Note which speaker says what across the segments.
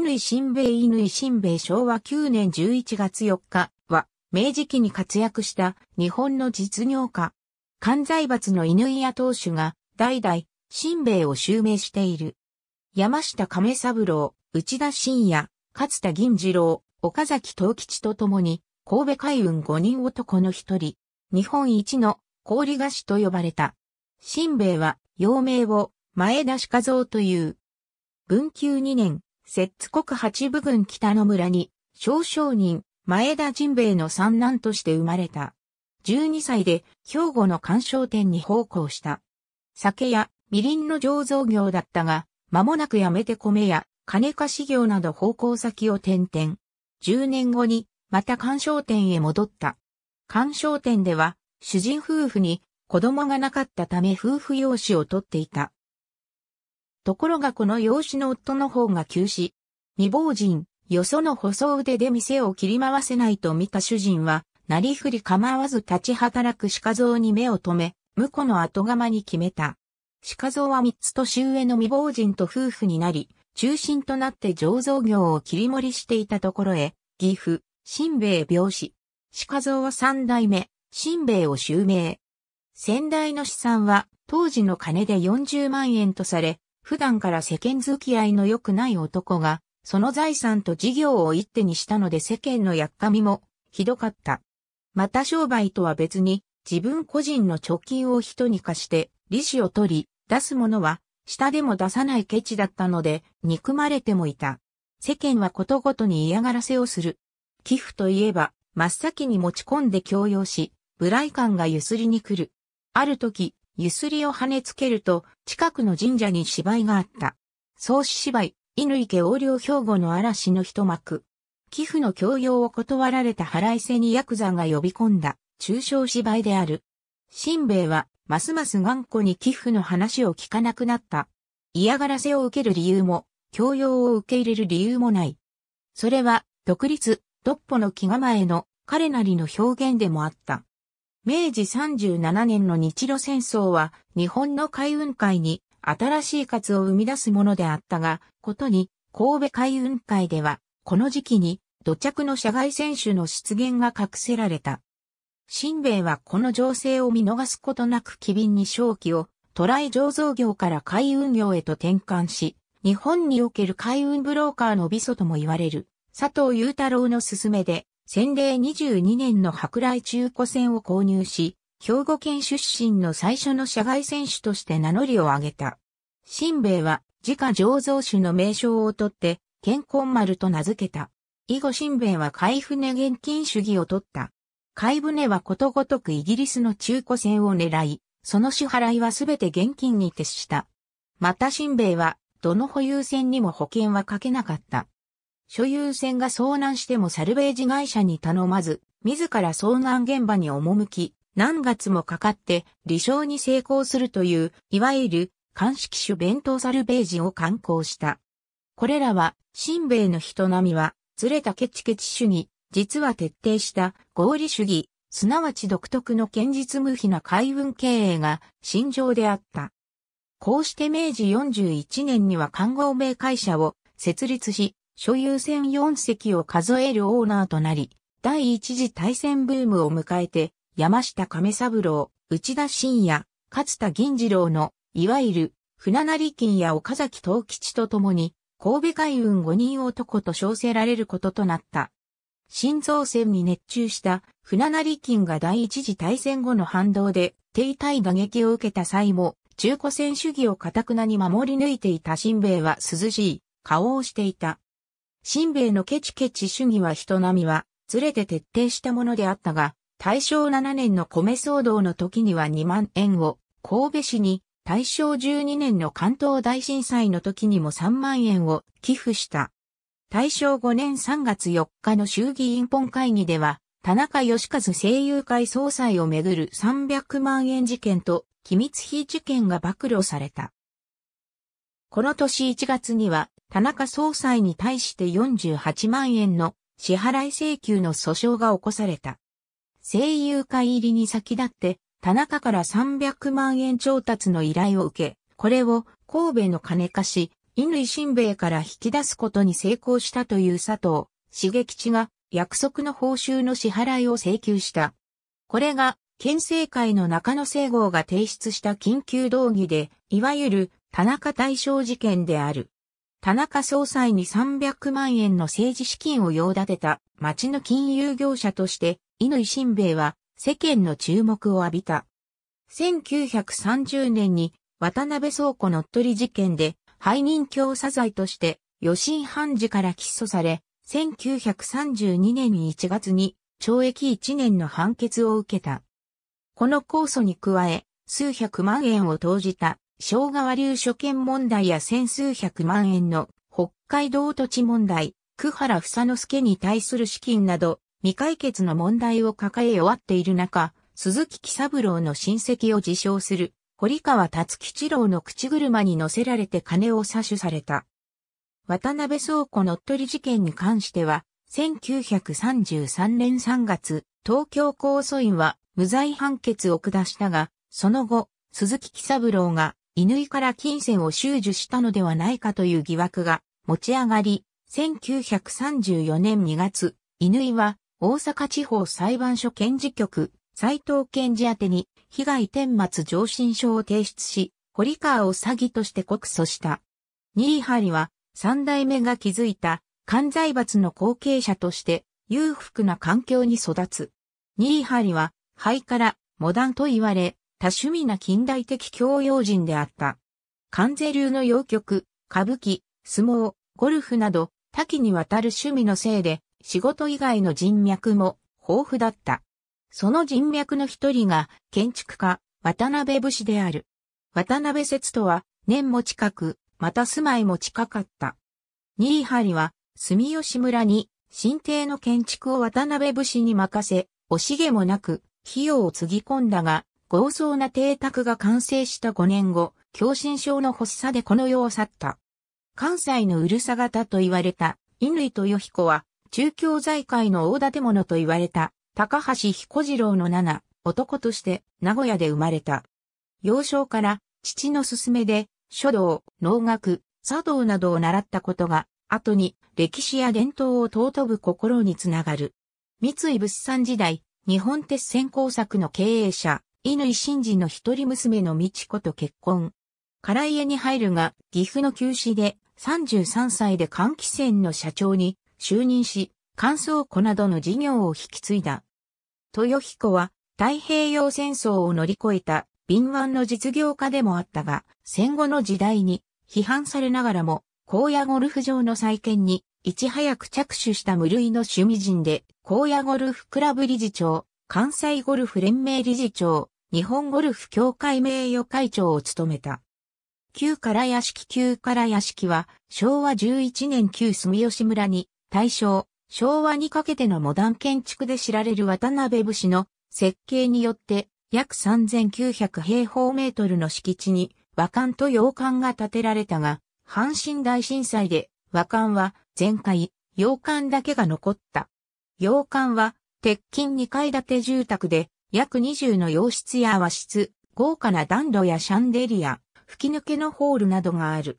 Speaker 1: 乾新兵衛乾新兵衛昭和9年11月4日は、明治期に活躍した日本の実業家。関西閥の乾屋当主が、代々、新兵衛を襲名している。山下亀三郎、内田信也、勝田銀次郎、岡崎東吉と共に、神戸海運5人男の一人、日本一の氷菓子と呼ばれた。新兵衛は、幼名を前田鹿蔵という。文久2年、摂津国八部郡北の村に、少商人、前田陣兵衛の三男として生まれた。12歳で兵庫の干渉店に奉公した。酒やみりんの醸造業だったが、間もなくやめて米や金貸し業など奉公先を転々。10年後に、また干渉店へ戻った。干渉店では、主人夫婦に子供がなかったため夫婦養子を取っていた。ところがこの養子の夫の方が急死。未亡人、よその細腕で店を切り回せないと見た主人は、なりふり構わず立ち働く鹿像に目を留め、婿の後釜に決めた。鹿像は三つ年上の未亡人と夫婦になり、中心となって醸造業を切り盛りしていたところへ、岐阜、新兵衛病死。鹿像は三代目、新兵衛を襲名。先代の資産は当時の金で40万円とされ、普段から世間付き合いの良くない男が、その財産と事業を一手にしたので世間のやっかみも、ひどかった。また商売とは別に、自分個人の貯金を人に貸して、利子を取り、出すものは、下でも出さないケチだったので、憎まれてもいた。世間はことごとに嫌がらせをする。寄付といえば、真っ先に持ち込んで強要し、無頼感がゆすりに来る。ある時、ゆすりを跳ねつけると、近くの神社に芝居があった。創始芝居、犬池横領兵庫の嵐の一幕。寄付の強要を断られた腹いせにヤクザが呼び込んだ、中小芝居である。新兵衛は、ますます頑固に寄付の話を聞かなくなった。嫌がらせを受ける理由も、強要を受け入れる理由もない。それは、独立、独歩の気構えの彼なりの表現でもあった。明治37年の日露戦争は日本の海運会に新しい活を生み出すものであったが、ことに神戸海運会ではこの時期に土着の社外選手の出現が隠せられた。新米はこの情勢を見逃すことなく機敏に正気をトライ醸造業から海運業へと転換し、日本における海運ブローカーの美祖とも言われる佐藤雄太郎の勧めで先礼22年の舶来中古船を購入し、兵庫県出身の最初の社外選手として名乗りを上げた。新兵衛は、自家醸造酒の名称をとって、健康丸と名付けた。以後新兵衛は海船現金主義を取った。海船はことごとくイギリスの中古船を狙い、その支払いはすべて現金に徹した。また新兵衛は、どの保有船にも保険はかけなかった。所有船が遭難してもサルベージ会社に頼まず、自ら遭難現場に赴き、何月もかかって離礁に成功するという、いわゆる鑑識種弁当サルベージを観行した。これらは、新米の人並みは、ずれたケチケチ主義、実は徹底した合理主義、すなわち独特の堅実無比な海運経営が心情であった。こうして明治41年には看護名会社を設立し、所有船4隻を数えるオーナーとなり、第一次大戦ブームを迎えて、山下亀三郎、内田信也、勝田銀次郎の、いわゆる、船成金や岡崎東吉と共に、神戸海運五人男と称せられることとなった。新造船に熱中した船成金が第一次大戦後の反動で停滞打撃を受けた際も、中古船主義を堅くなに守り抜いていた新兵は涼しい顔をしていた。新米のケチケチ主義は人並みは、ずれて徹底したものであったが、大正7年の米騒動の時には2万円を、神戸市に、大正12年の関東大震災の時にも3万円を寄付した。大正5年3月4日の衆議院本会議では、田中義和声優会総裁をめぐる300万円事件と機密費事件が暴露された。この年1月には、田中総裁に対して48万円の支払い請求の訴訟が起こされた。声優会入りに先立って、田中から300万円調達の依頼を受け、これを神戸の金貸し、乾新兵衛から引き出すことに成功したという佐藤、茂吉が約束の報酬の支払いを請求した。これが、県政会の中野聖号が提出した緊急動議で、いわゆる田中大賞事件である。田中総裁に300万円の政治資金を用立てた町の金融業者として、井新兵衛は世間の注目を浴びた。1930年に渡辺倉庫乗っ取り事件で背任教査罪として予震判事から起訴され、1932年1月に懲役1年の判決を受けた。この控訴に加え、数百万円を投じた昭和流所見問題や千数百万円の北海道土地問題、久原房之助に対する資金など、未解決の問題を抱え弱っている中、鈴木喜三郎の親戚を自称する、堀川達吉郎の口車に乗せられて金を詐取された。渡辺倉庫乗っ取り事件に関しては、1933年3月、東京控訴院は無罪判決を下したが、その後、鈴木喜三郎が犬井から金銭を収受したのではないかという疑惑が持ち上がり、1934年2月、犬井は大阪地方裁判所検事局斎藤検事宛に被害天末上申書を提出し、堀川を詐欺として告訴した。ニーハリは三代目が築いた関財閥の後継者として裕福な環境に育つ。ニーハリは灰からモダンと言われ、多趣味な近代的教養人であった。関税流の洋曲、歌舞伎、相撲、ゴルフなど多岐にわたる趣味のせいで仕事以外の人脈も豊富だった。その人脈の一人が建築家、渡辺武士である。渡辺節とは年も近く、また住まいも近かった。新張は住吉村に新邸の建築を渡辺武士に任せ、惜しげもなく費用をつぎ込んだが、豪壮な邸宅が完成した5年後、狭心症の発作でこの世を去った。関西のうるさ型と言われた、乾豊彦は、中京財界の大建物と言われた、高橋彦次郎の七、男として名古屋で生まれた。幼少から父の勧めで書道、農学、茶道などを習ったことが、後に歴史や伝統を尊ぶ心につながる。三井物産時代、日本鉄線工作の経営者、乾新二の一人娘の道子と結婚。唐家に入るが、岐阜の旧市で33歳で換気扇の社長に就任し、乾燥庫などの事業を引き継いだ。豊彦は太平洋戦争を乗り越えた敏腕の実業家でもあったが、戦後の時代に批判されながらも、荒野ゴルフ場の再建にいち早く着手した無類の趣味人で、荒野ゴルフクラブ理事長、関西ゴルフ連盟理事長、日本ゴルフ協会名誉会長を務めた。旧から屋敷旧から屋敷は昭和11年旧住吉村に大正、昭和にかけてのモダン建築で知られる渡辺武士の設計によって約3900平方メートルの敷地に和館と洋館が建てられたが、阪神大震災で和館は全壊、洋館だけが残った。洋館は鉄筋2階建て住宅で約20の洋室や和室、豪華な暖炉やシャンデリア、吹き抜けのホールなどがある。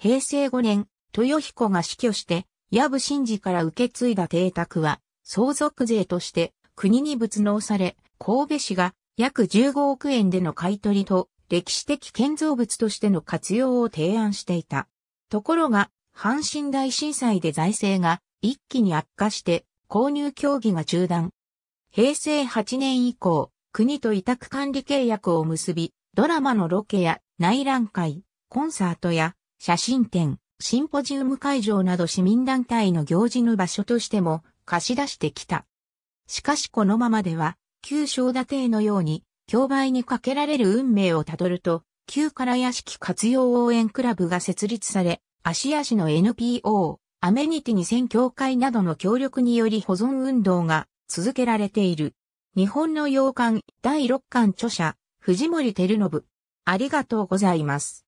Speaker 1: 平成5年、豊彦が死去して、矢部真治から受け継いだ邸宅は、相続税として国に物納され、神戸市が約15億円での買い取りと歴史的建造物としての活用を提案していた。ところが、阪神大震災で財政が一気に悪化して購入協議が中断、平成8年以降、国と委託管理契約を結び、ドラマのロケや内覧会、コンサートや写真展、シンポジウム会場など市民団体の行事の場所としても貸し出してきた。しかしこのままでは、旧正田邸のように、競売にかけられる運命をたどると、旧から屋敷活用応援クラブが設立され、芦屋市の NPO、アメニティに選協会などの協力により保存運動が続けられている。日本の洋館第6巻著者、藤森照信。ありがとうございます。